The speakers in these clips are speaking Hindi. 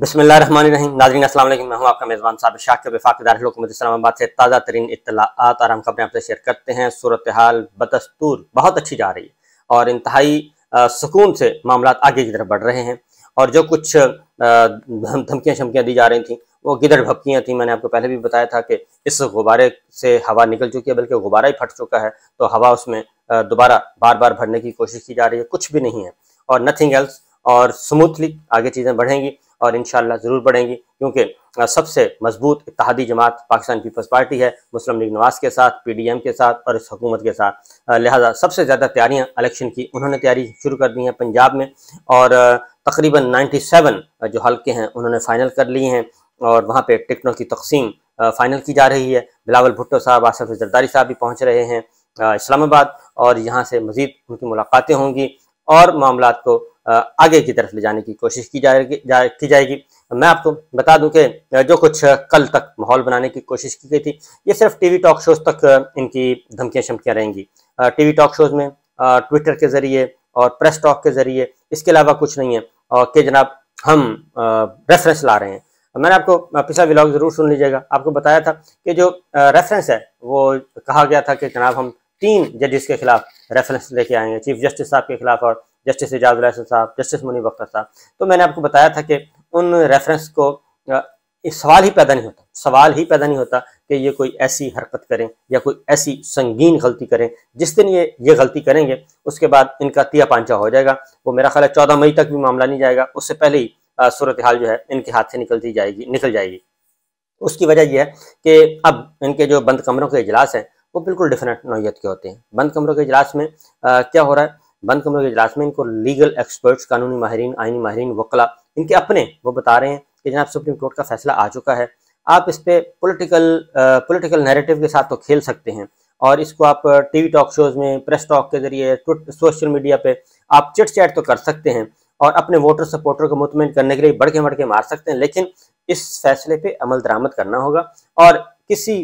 बसमिल नाजरीन असलम मैं आपका मेज़बान साहब शाकिर वफाकदारकूमत इस्लामाबाद से ताज़ा तरीन इतलात और हम खबरें आपसे शेयर करते हैं सूरत हाल बदस्तूर बहुत अच्छी जा रही है और इंतहाई सुकून से मामला आगे की तरफ बढ़ रहे हैं और जो कुछ धमकियाँ शमकियाँ दी जा रही थी वो गिदड़ भपकियाँ थी मैंने आपको पहले भी बताया था कि इस गुब्बारे से हवा निकल चुकी है बल्कि गुब्बारा ही फट चुका है तो हवा उसमें दोबारा बार बार भरने की कोशिश की जा रही है कुछ भी नहीं है और नथिंग एल्स और स्मूथली आगे चीज़ें बढ़ेंगी और इन ज़रूर बढ़ेंगी क्योंकि सबसे मजबूत इतिहादी जमात पाकिस्तान पीपल्स पार्टी है मुस्लिम लीग नवाज के साथ पीडीएम के साथ और इस हुकूमत के साथ लिहाजा सबसे ज़्यादा तैयारियां इलेक्शन की उन्होंने तैयारी शुरू कर दी हैं पंजाब में और तकरीबन 97 जो हल्के हैं उन्होंने फाइनल कर लिए हैं और वहाँ पर टिकटों की तकसीम फाइनल की जा रही है बिलावल भुट्टो साहब आसफ जरदारी साहब भी पहुँच रहे हैं इस्लामाबाद और यहाँ से मज़ीद उनकी मुलाकातें होंगी और मामला को आगे की तरफ ले जाने की कोशिश की जाएगी जा, की जाएगी मैं आपको बता दूं कि जो कुछ कल तक माहौल बनाने की कोशिश की गई थी ये सिर्फ टीवी टॉक शोज तक इनकी धमकियां शमकियां रहेंगी टीवी टॉक शोज में ट्विटर के जरिए और प्रेस टॉक के जरिए इसके अलावा कुछ नहीं है और के जनाब हम रेफरेंस ला रहे हैं मैंने आपको पिछला व्लॉग जरूर सुन लीजिएगा आपको बताया था कि जो रेफरेंस है वो कहा गया था कि जनाब हम तीन जजिस के खिलाफ रेफरेंस लेके आएंगे चीफ जस्टिस साहब के खिलाफ और जस्टिस एजाज साहब जस्टिस मुनीब अख्तर साहब तो मैंने आपको बताया था कि उन रेफरेंस को सवाल ही पैदा नहीं होता सवाल ही पैदा नहीं होता कि ये कोई ऐसी हरकत करें या कोई ऐसी संगीन गलती करें जिस दिन ये ये गलती करेंगे उसके बाद इनका तिया पांचा हो जाएगा वो मेरा ख्याल है चौदह मई तक भी मामला नहीं जाएगा उससे पहले ही सूरत हाल जो है इनके हाथ से निकलती जाएगी निकल जाएगी उसकी वजह यह है कि अब इनके जो बंद कमरों के इजलास हैं वो बिल्कुल डिफरेंट नोयत के होते हैं बंद कमरों के इजलास में आ, क्या हो रहा है बंद कमरों के इजलास में इनको लीगल एक्सपर्ट्स कानूनी माहरीन आइनी माहरीन वकला इनके अपने वो बता रहे हैं कि जनाब सुप्रीम कोर्ट का फैसला आ चुका है आप इस पर पोलिटिकल पोलिटिकल नेरेटिव के साथ तो खेल सकते हैं और इसको आप टीवी टॉक शोज में प्रेस टॉक के जरिए सोशल मीडिया पे आप चिट चैट तो कर सकते हैं और अपने वोटर सपोर्टर को मुतमिन करने के लिए बढ़ के मड़ के मार सकते हैं लेकिन इस फैसले पे अमल दरामद करना होगा और किसी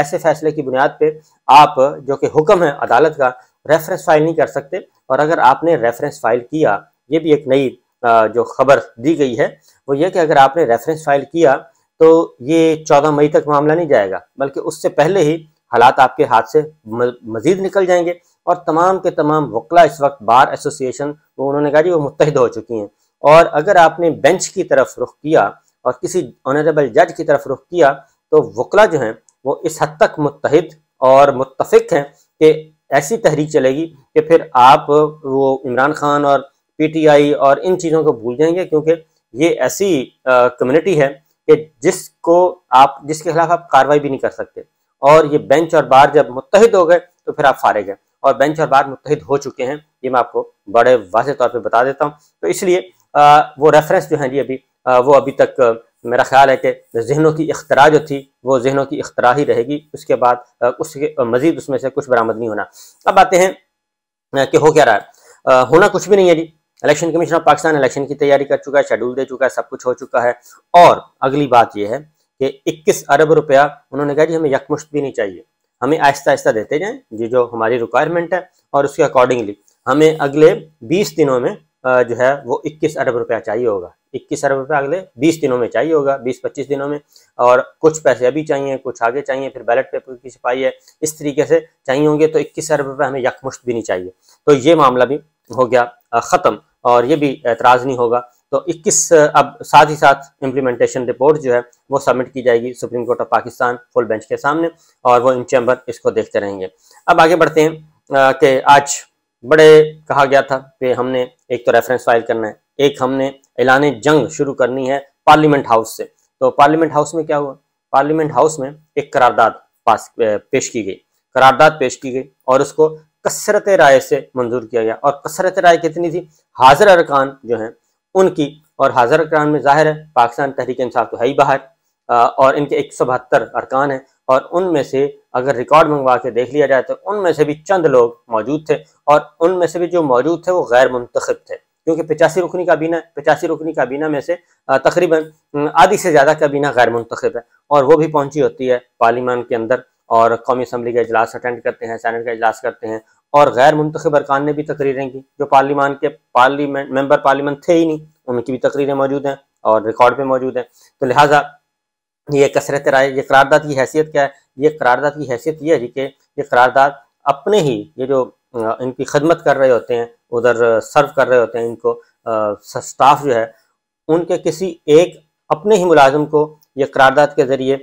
ऐसे फैसले की बुनियाद पर आप जो कि हुक्म है अदालत का रेफरेंस फाइल नहीं कर सकते और अगर आपने रेफरेंस फाइल किया ये भी एक नई जो खबर दी गई है वो ये कि अगर आपने रेफरेंस फाइल किया तो ये चौदह मई तक मामला नहीं जाएगा बल्कि उससे पहले ही हालात आपके हाथ से मजीद निकल जाएंगे और तमाम के तमाम वकला इस वक्त बार एसोसिएशन वो उन्होंने कहा जी वो मुतहद हो चुकी हैं और अगर आपने बेंच की तरफ रुख किया और किसी ऑनरेबल जज की तरफ रुख किया तो वकला जो हैं वो इस हद तक मुतहद और मुतफिक हैं कि ऐसी तहरीक चलेगी कि फिर आप वो इमरान खान और पीटीआई और इन चीज़ों को भूल जाएंगे क्योंकि ये ऐसी कम्युनिटी है कि जिसको आप जिसके खिलाफ आप कार्रवाई भी नहीं कर सकते और ये बेंच और बार जब मुतहद हो गए तो फिर आप फारे गए और बेंच और बार मुतहद हो चुके हैं ये मैं आपको बड़े वाज तौर पर बता देता हूँ तो इसलिए वो रेफरेंस जो है जी अभी वो अभी तक मेरा ख्याल है कि जहनों की अख्तरा जो थी वो जहनों की अख्तरा ही रहेगी उसके बाद उसके मज़ीद उसमें से कुछ बरामद नहीं होना अब आते हैं कि हो क्या रहा है होना कुछ भी नहीं है जी election commission of Pakistan election की तैयारी कर चुका है शेड्यूल दे चुका है सब कुछ हो चुका है और अगली बात यह है कि इक्कीस अरब रुपया उन्होंने कहा जी हमें यकमुश्त भी नहीं चाहिए हमें आहिस्ता आहिस्ता देते जाएं जी जो हमारी रिक्वायरमेंट है और उसके अकॉर्डिंगली हमें अगले 20 दिनों में जो है वो 21 अरब रुपया चाहिए होगा 21 अरब रुपया अगले 20 दिनों में चाहिए होगा 20-25 दिनों में और कुछ पैसे अभी चाहिए कुछ आगे चाहिए फिर बैलेट पेपर की सिपाही है इस तरीके से चाहिए होंगे तो 21 अरब रुपया हमें यकमुश्त भी नहीं चाहिए तो ये मामला भी हो गया ख़त्म और ये भी एतराज़ नहीं होगा तो 21 अब साथ ही साथ इम्प्लीमेंटेशन रिपोर्ट जो है वो सबमिट की जाएगी supreme court of Pakistan full bench के सामने और वो इन चैम्बर इसको देखते रहेंगे अब आगे बढ़ते हैं कि आज बड़े कहा गया था कि हमने एक तो रेफरेंस फाइल करना है एक हमने ऐलान जंग शुरू करनी है पार्लियामेंट हाउस से तो पार्लियामेंट हाउस में क्या हुआ पार्लियामेंट हाउस में एक करारदाद पास पेश की गई करारदाद पेश की गई और उसको कसरत राय से मंजूर किया गया और कसरत राय कितनी थी हाजिर अरकान जो है उनकी और हाजर अरकान में जाहिर है पाकिस्तान तहरीक इंसाफ तो है ही बाहर और इनके एक सौ बहत्तर अरकान है और उनमें से अगर रिकॉर्ड मंगवा के देख लिया जाए तो उनमें से भी चंद लोग मौजूद थे और उनमें से भी जो मौजूद थे वो गैर मुंतखब थे क्योंकि पिचासी रुकनी काबीना पिचासी रुकनी काबीना में से तकरीबन आधी से ज़्यादा काबीना गैर मुंतखब है और वो भी पहुंची होती है पार्लियामान के अंदर और कौमी असम्बली का अजलास अटेंड करते हैं सैनट का अजलास करते हैं और गैर मुंतब अरकान ने भी तकरीरें की जो पार्लियामान के पार्लीमेंट मेंबर पार्लियामेंट थे ही नहीं उनकी भी तकरीरें मौजूद हैं और रिकॉर्ड पे मौजूद हैं तो लिहाजा ये कसरत राय ये करारदाद की हैसियत क्या है ये करारदाद की हैसियत ये है कि ये करारदाद अपने ही ये जो इनकी खदमत कर रहे होते हैं उधर सर्व कर रहे होते हैं इनको स्टाफ जो है उनके किसी एक अपने ही मुलाजम को ये करारदाद के ज़रिए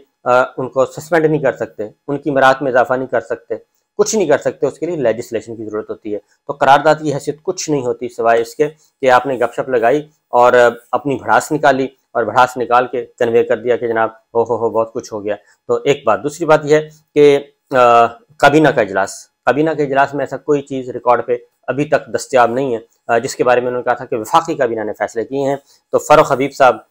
उनको सस्पेंड नहीं कर सकते उनकी मरात में इजाफा नहीं कर सकते कुछ नहीं कर सकते उसके लिए लेजिस्लेशन की ज़रूरत होती है तो करारदाद की हैसियत कुछ नहीं होती सिवाय इसके कि आपने गपशप लगाई और अपनी भड़ास निकाली और भड़ास निकाल के कन्वे कर दिया कि जनाब हो हो हो बहुत कुछ हो गया तो एक बात दूसरी बात यह है कि काबीना का इजलास काबीना के इजलास में ऐसा कोई चीज़ रिकॉर्ड पे अभी तक दस्तियाब नहीं है जिसके बारे में उन्होंने कहा था कि वफाकी काबीना ने फैसले किए हैं तो फ़रुख हबीब साहब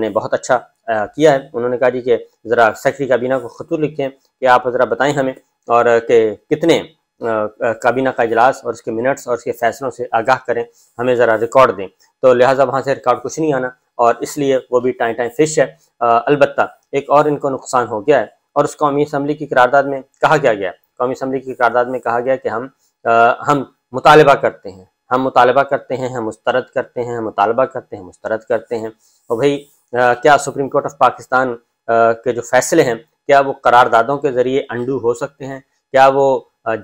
ने बहुत अच्छा किया है उन्होंने कहा जी कि ज़रा सेक्रेटरी काबीना को खतूर लिखें कि आप ज़रा बताएं हमें और कि कितने काबीना का इजलास और उसके मिनट्स और उसके फैसलों से आगाह करें हमें ज़रा रिकॉर्ड दें तो लिहाजा वहाँ से रिकॉर्ड कुछ नहीं आना और इसलिए वो भी टाइम टाइम फिश है अलबत्त एक और इनको नुकसान हो गया है और उस कौमी असम्बली की करारदाद में कहा गया गया कौमी असम्बली की करारदाद में कहा गया कि हम आ, हम मुतालबा करते हैं हम मुतालबा करते हैं हम मुस्तरद करते हैं हम मुतालबा करते हैं मुस्तरद करते हैं और भाई क्या सुप्रीम कोर्ट ऑफ पाकिस्तान आ, के जो फैसले हैं क्या वो करारदादों के ज़रिए अंडू हो सकते हैं क्या वो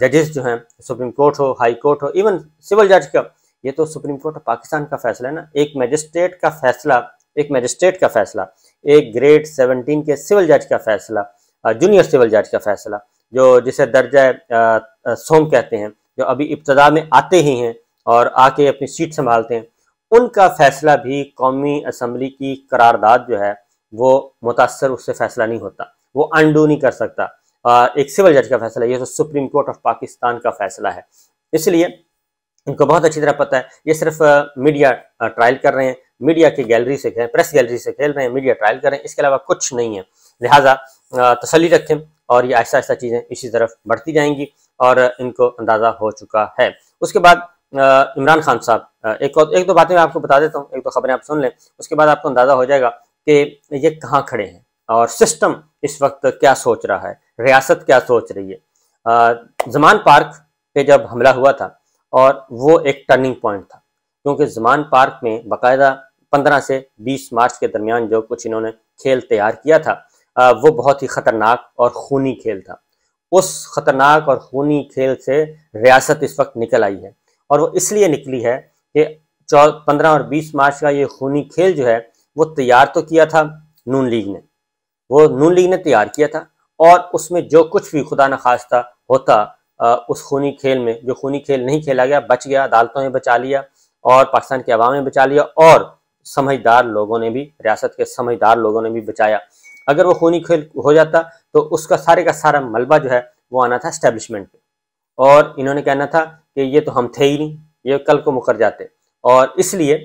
जजेस जो हैं सुप्रीम कोर्ट हो हाई कोर्ट हो इवन सिविल जज का ये तो सुप्रीम कोर्ट ऑफ पाकिस्तान का फैसला है ना एक मजिस्ट्रेट का फैसला एक मजिस्ट्रेट का फैसला एक ग्रेड सेवनटीन के सिविल जज का फैसला जूनियर सिविल जज का फैसला जो जिसे दर्जा सोम कहते हैं जो अभी इब्तदा में आते ही हैं और आके अपनी सीट संभालते हैं उनका फैसला भी कौमी असम्बली की करारदाद जो है वो मुतासर उससे फैसला नहीं होता वो अंडू नहीं कर सकता एक सिविल जज का फैसला ये तो सुप्रीम कोर्ट ऑफ पाकिस्तान का फैसला है इसलिए उनको बहुत अच्छी तरह पता है ये सिर्फ मीडिया ट्रायल कर रहे हैं मीडिया की गैलरी से खेल प्रेस गैलरी से खेल रहे हैं मीडिया ट्रायल कर रहे हैं इसके अलावा कुछ नहीं है लिहाजा तसली रखें और ये ऐसा ऐसा चीज़ें इसी तरफ बढ़ती जाएंगी और इनको अंदाज़ा हो चुका है उसके बाद इमरान खान साहब एक और एक दो बातें मैं आपको बता देता हूँ एक दो खबरें आप सुन लें उसके बाद आपको अंदाज़ा हो जाएगा कि ये कहाँ खड़े हैं और सिस्टम इस वक्त क्या सोच रहा है रियासत क्या सोच रही है जमान पार्क पे जब हमला हुआ था और वो एक टर्निंग पॉइंट था क्योंकि जमान पार्क में बाकायदा 15 से 20 मार्च के दरमियान जो कुछ इन्होंने खेल तैयार किया था वो बहुत ही ख़तरनाक और खूनी खेल था उस ख़तरनाक और खूनी खेल से रियासत इस वक्त निकल आई है और वो इसलिए निकली है कि चौ पंद्रह और बीस मार्च का ये खूनी खेल जो है वो तैयार तो किया था नून लीग ने वो नून लीग ने तैयार किया था और उसमें जो कुछ भी खुदा न खास्ता होता उस खूनी खेल में जो खूनी खेल नहीं खेला गया बच गया अदालतों ने बचा लिया और पाकिस्तान के आवाम ने बचा लिया और समझदार लोगों ने भी रियासत के समझदार लोगों ने भी बचाया अगर वो खूनी खेल हो जाता तो उसका सारे का सारा मलबा जो है वो आना था इस्टेबलिशमेंट पे और इन्होंने कहना था कि ये तो हम थे ही नहीं ये कल को मुकर जाते और इसलिए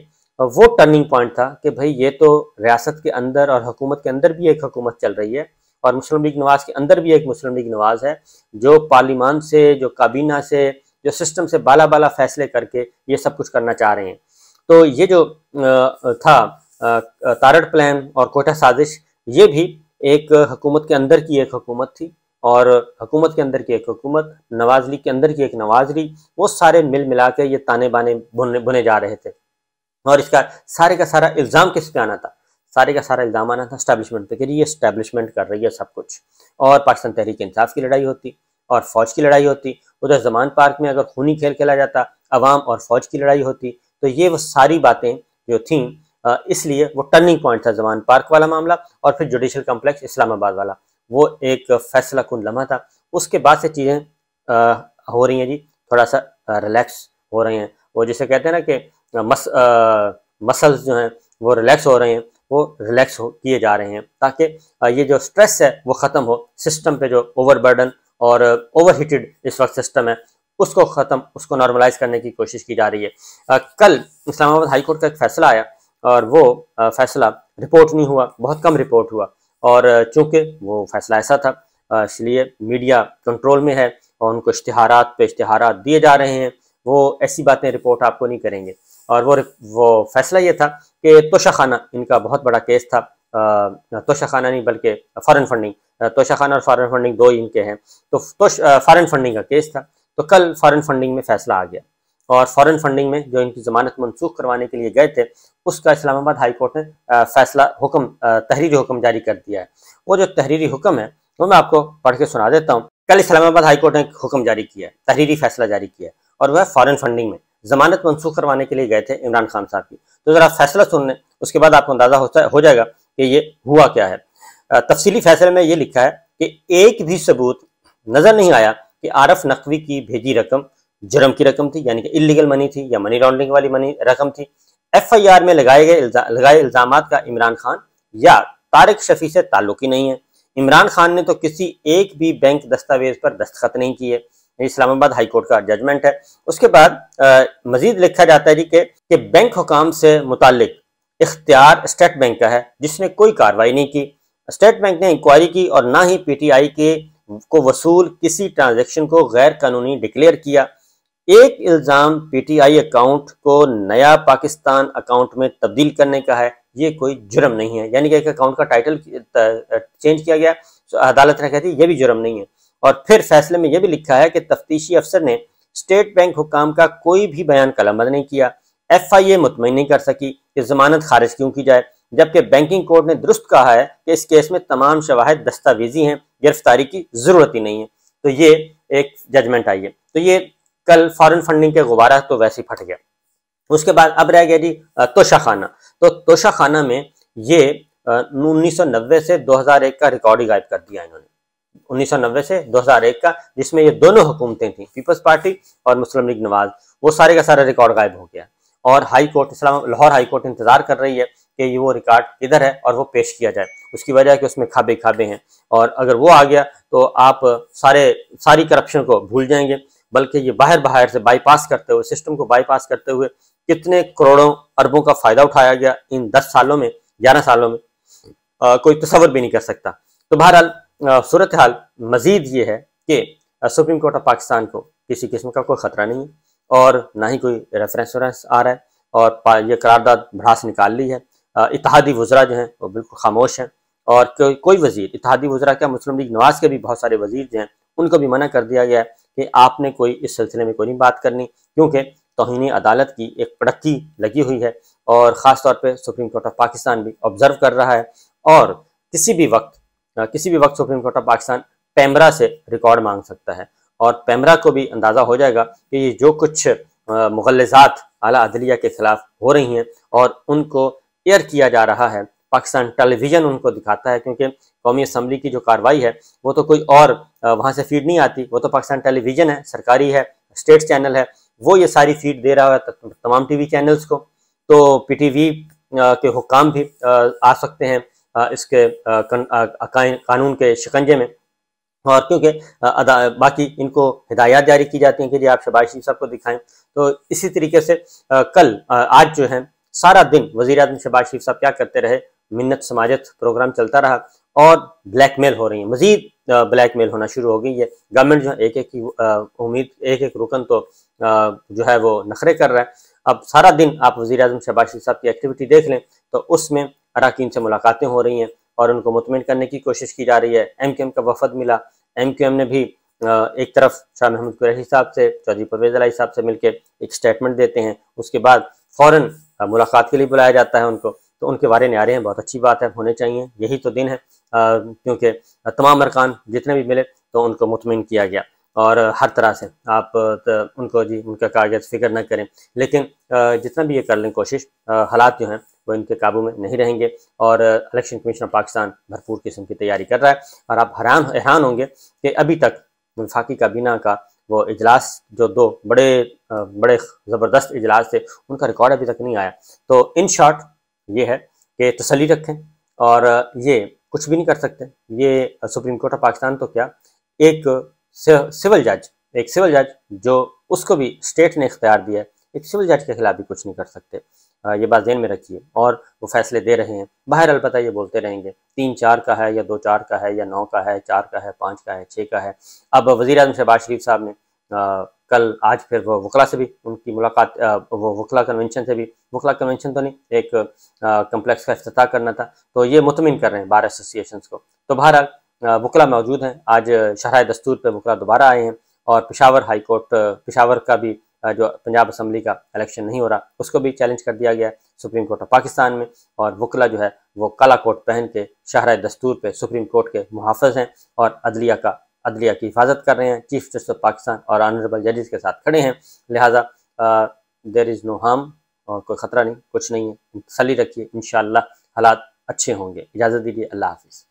वो टर्निंग पॉइंट था कि भाई ये तो रियासत के अंदर और हुकूमत के अंदर भी एक हुकूमत चल रही है और मुस्लिम लीग नवाज के अंदर भी एक मुस्लिम लीग नवाज है जो पार्लिमान से जो काबीना से जो सिस्टम से बाला बाला फैसले करके ये सब कुछ करना चाह रहे हैं तो ये जो था तारड़ प्लान और कोटा साजिश ये भी एक हुकूमत के अंदर की एक हुकूमत थी और हुकूमत के अंदर की एक हुकूमत नवाज लीग के अंदर की एक नवाज लीग वो सारे मिल मिला के ये ताने बाने बुने बुने जा रहे थे और इसका सारे का सारा इल्ज़ाम किस पे आना था सारे का सारा इल्ज़ाम आना था स्टैब्लिशमेंट पे कि ये स्टैब्लिशमेंट कर रही है सब कुछ और पाकिस्तान तहरीक इंसाफ की लड़ाई होती और फ़ौज की लड़ाई होती उधर जमान पार्क में अगर खूनी खेल खेला जाता अवाम और फ़ौज की लड़ाई होती तो ये वो सारी बातें जो थी इसलिए वो टर्निंग पॉइंट था जमान पार्क वाला मामला और फिर जुडिशल कम्प्लेक्स इस्लामाबाद वाला वो एक फैसला कुन लम्हा था उसके बाद से चीज़ें हो रही हैं जी थोड़ा सा रिलैक्स हो रहे हैं वो जैसे कहते हैं ना कि मस, आ, मसल्स जो हैं वो रिलैक्स हो रहे हैं वो रिलैक्स हो किए जा रहे हैं ताकि ये जो स्ट्रेस है वो ख़त्म हो सिस्टम पे जो ओवरबर्डन और ओवरहीटेड इस वक्त सिस्टम है उसको ख़त्म उसको नॉर्मलाइज करने की कोशिश की जा रही है कल इस्लामाबाद हाईकोर्ट का एक फैसला आया और वो फैसला रिपोर्ट नहीं हुआ बहुत कम रिपोर्ट हुआ और चूँकि वो फैसला ऐसा था इसलिए मीडिया कंट्रोल में है और उनको इश्तहार पे इश्तहार दिए जा रहे हैं वो ऐसी बातें रिपोर्ट आपको नहीं करेंगे और वो वो फैसला ये था कि तोशाखाना इनका बहुत बड़ा केस था तोशाखाना नहीं बल्कि फॉरेन फंडिंग तोशाखाना और फॉरेन फंडिंग दो ही इनके हैं तो फॉरेन फंडिंग का केस था तो कल फॉरेन फंडिंग में फ़ैसला आ गया और फॉरेन फंडिंग में जो इनकी ज़मानत मनसूख करवाने के लिए गए थे उसका इस्लामाबाद हाई कोर्ट ने फैसला हुक्म तहरीरी हुक्म जारी कर दिया है वो जो तहरीरी हुक्म है वो तो मैं आपको पढ़ के सुना देता हूँ कल इस्लामाबाद हाई कोर्ट ने हुक्म जारी किया है तहरीरी फैसला जारी किया है और वह फ़ॉरन फंडिंग में जमानत मनसूख करवाने के लिए गए थे इमरान खान साहब की तो ज़रा फैसला सुनने उसके बाद आपको अंदाज़ा होता हो जाएगा कि ये हुआ क्या है तफसीली फैसले में ये लिखा है कि एक भी सबूत नज़र नहीं आया कि आरफ नकवी की भेजी रकम जुर्म की रकम थी यानी कि इलीगल मनी थी या मनी लॉन्ड्रिंग वाली मनी रकम थी एफआईआर में लगाए गए इल्जा, लगाए इल्जाम का इमरान खान या तारिक शफी से ताल्लुक ही नहीं है इमरान खान ने तो किसी एक भी बैंक दस्तावेज पर दस्तखत नहीं किए इस्लामाबाद हाईकोर्ट का जजमेंट है उसके बाद मजीद लिखा जाता है कि, कि बैंक हुकाम से मुतल इख्तियार स्टेट बैंक का है जिसने कोई कार्रवाई नहीं की स्टेट बैंक ने इंक्वायरी की और ना ही पीटीआई के को वसूल किसी ट्रांजैक्शन को गैर कानूनी डिक्लेयर किया एक इल्ज़ाम पीटीआई अकाउंट को नया पाकिस्तान अकाउंट में तब्दील करने का है ये कोई जुर्म नहीं है यानी कि एक अकाउंट का टाइटल चेंज किया गया तो अदालत ने कहती है ये भी जुर्म नहीं है और फिर फैसले में यह भी लिखा है कि तफ्तीशी अफसर ने स्टेट बैंक हुकाम का कोई भी बयान कलमद नहीं किया एफ आई ए मुतमिन नहीं कर सकी कि जमानत खारिज क्यों की जाए जबकि बैंकिंग कोर्ट ने दुरुस्त कहा है कि इस केस में तमाम शवाहद दस्तावेजी हैं गिरफ्तारी की जरूरत ही नहीं है तो ये एक जजमेंट आई है तो ये कल फॉरेन फंडिंग के गुब्बारा तो वैसे ही फट गया उसके बाद अब रह गया जी तोशा खाना तो तोशा खाना में ये उन्नीस से 2001 का रिकॉर्ड ही गायब कर दिया इन्होंने 1990 से 2001 का जिसमें ये दोनों हुकूमतें थी पीपल्स पार्टी और मुस्लिम लीग नवाज वो सारे का सारा रिकॉर्ड गायब हो गया और हाई कोर्ट इस्लाम लाहौर हाई कोर्ट इंतजार कर रही है कि ये वो रिकॉर्ड किधर है और वो पेश किया जाए उसकी वजह कि उसमें खाबे खाबे हैं और अगर वो आ गया तो आप सारे सारी करप्शन को भूल जाएंगे बल्कि ये बाहर बाहर से बाईपास करते हुए सिस्टम को बाईपास करते हुए कितने करोड़ों अरबों का फायदा उठाया गया इन दस सालों में ग्यारह सालों में आ, कोई तस्वर भी नहीं कर सकता तो बहरहाल सूरत हाल मजीद ये है कि सुप्रीम कोर्ट ऑफ पाकिस्तान को किसी किस्म का कोई ख़तरा नहीं है और ना ही कोई रेफरेंस वरेंस आ रहा है और ये करारदाद भड़ास निकाल ली है इतिहादी वज्रा जो हैं वो बिल्कुल खामोश हैं और को, कोई वजीर इतिहादी वज्रा क्या मुस्लिम लीग नवाज के भी बहुत सारे वजीर जो हैं उनको भी मना कर दिया गया है कि आपने कोई इस सिलसिले में कोई नहीं बात करनी क्योंकि तोहनी अदालत की एक पड़की लगी हुई है और ख़ास तौर पर सुप्रीम कोर्ट ऑफ पाकिस्तान भी ऑब्ज़र्व कर रहा है और किसी भी वक्त किसी भी वक्त supreme court of Pakistan PEMRA से रिकॉर्ड मांग सकता है और पैमरा को भी अंदाज़ा हो जाएगा कि ये जो कुछ मुगलजात अला अदलिया के खिलाफ हो रही हैं और उनको एयर किया जा रहा है पाकिस्तान टेलीविज़न उनको दिखाता है क्योंकि कौमी असम्बली की जो कार्रवाई है वो तो कोई और वहाँ से फीड नहीं आती वो तो पाकिस्तान टेलीविज़न है सरकारी है स्टेट चैनल है वो ये सारी फीड दे रहा है तमाम टीवी चैनल्स को तो पीटीवी के हुकाम भी आ सकते हैं इसके कानून के शिकंजे में और क्योंकि बाकी इनको हिदायत जारी की जाती हैं कि जी आप शबाज शरीफ साहब को दिखाएं तो इसी तरीके से कल आज जो है सारा दिन वजी अजम शबाज शरीफ साहब क्या करते रहे मिन्नत समाजत प्रोग्राम चलता रहा और ब्लैकमेल हो रही है मजीद ब्लैकमेल होना शुरू हो गई है गवर्नमेंट जो है एक एक की उम्मीद एक एक रुकन तो जो है वो नखरे कर रहा है अब सारा दिन आप वजी अजम शबाज शरीफ साहब की एक्टिविटी देख लें तो उसमें अरकान से मुलाकातें हो रही हैं और उनको मुतमिन करने की कोशिश की जा रही है एम क्यू एम का वफद मिला एम क्यू एम ने भी एक तरफ शाह महमूद कुरैशी साहब से चौधरी परवेज अलाई साहब से मिलकर एक स्टेटमेंट देते हैं उसके बाद फ़ौरन मुलाकात के लिए बुलाया जाता है उनको तो उनके बारे में आ रहे हैं बहुत अच्छी बात है होने चाहिए यही तो दिन है क्योंकि तमाम अरकान जितने भी मिले तो उनको मुतमिन किया गया और हर तरह से आप तो उनको जी उनका कागज फिक्र न करें लेकिन जितना भी ये कर लें कोशिश हालात जो हैं वो इनके काबू में नहीं रहेंगे और इलेक्शन कमीशन ऑफ पाकिस्तान भरपूर किस्म की तैयारी कर रहा है और आप हैरान हैरान होंगे कि अभी तक वफाकी काबीना का वो इजलास जो दो बड़े बड़े ज़बरदस्त इजलास थे उनका रिकॉर्ड अभी तक नहीं आया तो इन शॉर्ट ये है कि तसली रखें और ये कुछ भी नहीं कर सकते ये सुप्रीम कोर्ट ऑफ पाकिस्तान तो क्या एक सिविल जज एक सिविल जज जो उसको भी स्टेट ने इख्तियार दिया है एक सिविल जज के खिलाफ भी कुछ नहीं कर सकते ये बात जहन में रखिए और वो फैसले दे रहे हैं बाहर अलबत् ये बोलते रहेंगे तीन चार का है या दो चार का है या नौ का है चार का है पाँच का है छः का है अब वज़ी अजम शहबाज शरीफ साहब ने आ, कल आज फिर वो वकला से भी उनकी मुलाकात वो वकला कन्वेंशन से भी वकला कन्वेंशन तो नहीं एक कम्प्लेक्स का अफ्ताह करना था तो ये मुतमिन कर रहे हैं बार एसोसिएशन को तो बहरहाल वकला मौजूद हैं आज शराह दस्तूर पर वकला दोबारा आए हैं और पिशावर हाई कोर्ट पिशावर का भी जो पंजाब असम्बली का इलेक्शन नहीं हो रहा उसको भी चैलेंज कर दिया गया सुप्रीम कोर्ट ऑफ पाकिस्तान में और वकला जो है वो काला कोट पहन के शाहरा दस्तूर पे सुप्रीम कोर्ट के मुहाफ़ हैं और अदलिया का अदलिया की हिफाजत कर रहे हैं चीफ जस्टिस ऑफ पाकिस्तान और ऑनरेबल जजेस के साथ खड़े हैं लिहाजा देर इज़ नो हार्म और कोई ख़तरा नहीं कुछ नहीं है तसली रखिए इन हालात अच्छे होंगे इजाज़त दीजिए अल्लाह हाफिज़